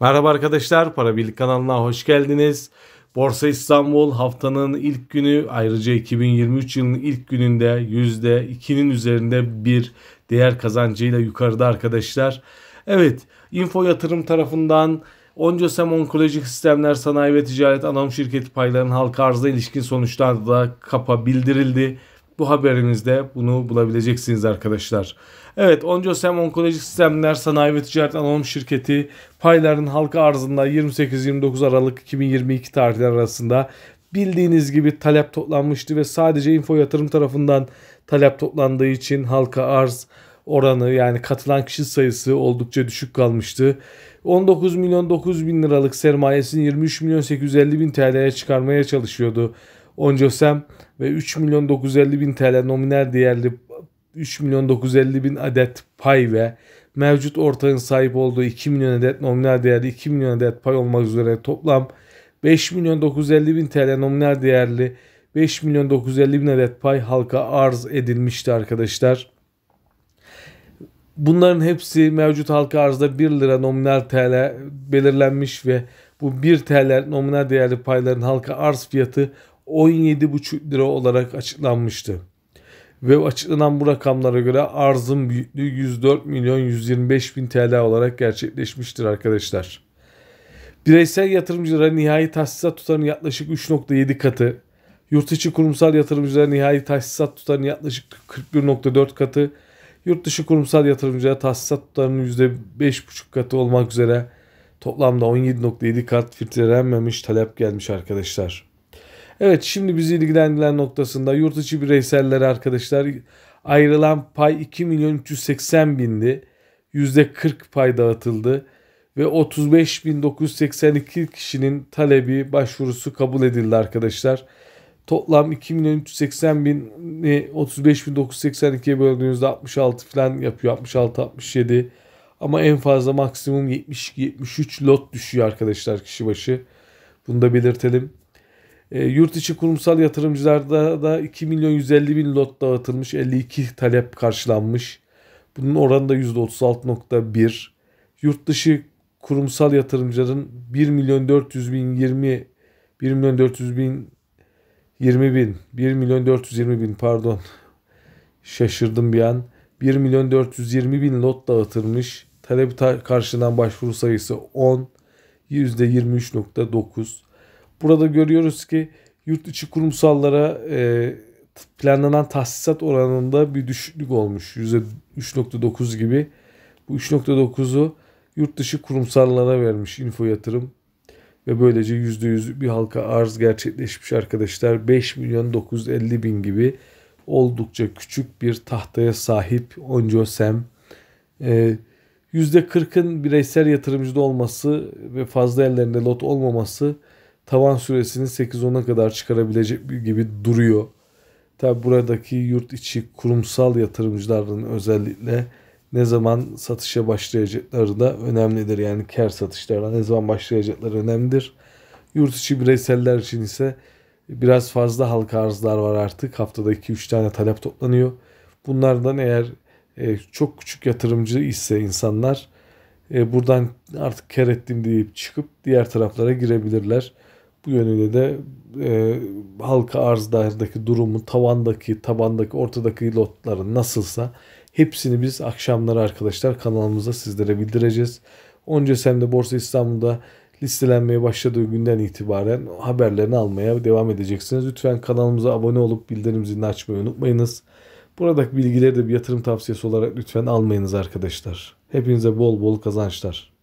Merhaba arkadaşlar, Para Birlik kanalına hoş geldiniz. Borsa İstanbul haftanın ilk günü ayrıca 2023 yılının ilk gününde %2'nin üzerinde bir değer kazancıyla yukarıda arkadaşlar. Evet, info yatırım tarafından Oncosem Onkoloji Sistemler Sanayi ve Ticaret Anonim Şirketi paylarının halka arzına ilişkin sonuçlar da kapa bildirildi. Bu haberimizde bunu bulabileceksiniz arkadaşlar. Evet Oncosyam Onkolojik Sistemler Sanayi ve Ticaret Anonim Şirketi payların halka arzında 28-29 Aralık 2022 tarihleri arasında bildiğiniz gibi talep toplanmıştı ve sadece info yatırım tarafından talep toplandığı için halka arz oranı yani katılan kişi sayısı oldukça düşük kalmıştı. 19 milyon 9 bin liralık sermayesini 23 milyon 850 bin TL'ye çıkarmaya çalışıyordu Onca Sam ve 3 milyon 950 bin TL nominal değerli 3 milyon 950 bin adet pay ve mevcut ortağın sahip olduğu 2 milyon adet nominal değerli 2 milyon adet pay olmak üzere toplam 5 milyon 950 bin TL nominal değerli 5 milyon 950 bin adet pay halka arz edilmişti arkadaşlar. Bunların hepsi mevcut halka arzda 1 lira nominal TL belirlenmiş ve bu 1 TL nominal değerli payların halka arz fiyatı 17,5 lira olarak açıklanmıştı. Ve açıklanan bu rakamlara göre arzın büyüklüğü 104 milyon 125 bin TL olarak gerçekleşmiştir arkadaşlar. Bireysel yatırımcılara nihai tahsisat tutarının yaklaşık 3.7 katı, yurt içi kurumsal yatırımcılara nihai tahsisat tutarının yaklaşık 41.4 katı, yurt dışı kurumsal yatırımcılara tahsisat tutarının %5.5 katı olmak üzere toplamda 17.7 kat filtrelenmemiş talep gelmiş arkadaşlar. Evet şimdi bizi ilgilendiren noktasında yurt içi bireyseller arkadaşlar ayrılan pay 2 milyon 380 bindi. %40 pay dağıtıldı ve 35.982 kişinin talebi başvurusu kabul edildi arkadaşlar. Toplam 2 milyon 380 bin 35.982'ye böldüğünüzde 66 falan yapıyor 66-67 ama en fazla maksimum 70-73 lot düşüyor arkadaşlar kişi başı. Bunu da belirtelim. E, yurt içi kurumsal yatırımcılarda da 2 milyon 150 bin lot dağıtılmış. 52 talep karşılanmış. Bunun oranı da %36.1. Yurt dışı kurumsal yatırımcıların 1 milyon 400 bin 20 1 milyon 400 bin 20 bin 1 milyon 420 bin pardon şaşırdım bir an 1 milyon 420 bin lot dağıtılmış talep karşılanan başvuru sayısı 10 %23.9 Burada görüyoruz ki yurt içi kurumsallara e, planlanan tahsisat oranında bir düşüklük olmuş. %3.9 gibi. Bu 3.9'u yurt dışı kurumsallara vermiş info yatırım. Ve böylece %100 bir halka arz gerçekleşmiş arkadaşlar. 5 milyon 950 bin gibi oldukça küçük bir tahtaya sahip Onco Sem. Ee, %40'ın bireysel yatırımcıda olması ve fazla ellerinde lot olmaması tavan süresini 8-10'a kadar çıkarabilecek gibi duruyor. Tabi buradaki yurt içi kurumsal yatırımcıların özellikle ne zaman satışa başlayacakları da önemlidir. Yani ker satışlarına ne zaman başlayacakları önemlidir. Yurt içi bireyseller için ise biraz fazla halka arzlar var artık. Haftada 2-3 tane talep toplanıyor. Bunlardan eğer e, çok küçük yatırımcı ise insanlar e, buradan artık kar ettim deyip çıkıp diğer taraflara girebilirler. Bu yönüyle de e, halka arzdaki durumu, tavandaki, tabandaki, ortadaki lotların nasılsa hepsini biz akşamları arkadaşlar kanalımıza sizlere bildireceğiz. Onca sen Borsa İstanbul'da listelenmeye başladığı günden itibaren haberlerini almaya devam edeceksiniz. Lütfen kanalımıza abone olup bildirim zilini açmayı unutmayınız. Buradaki bilgileri de bir yatırım tavsiyesi olarak lütfen almayınız arkadaşlar. Hepinize bol bol kazançlar.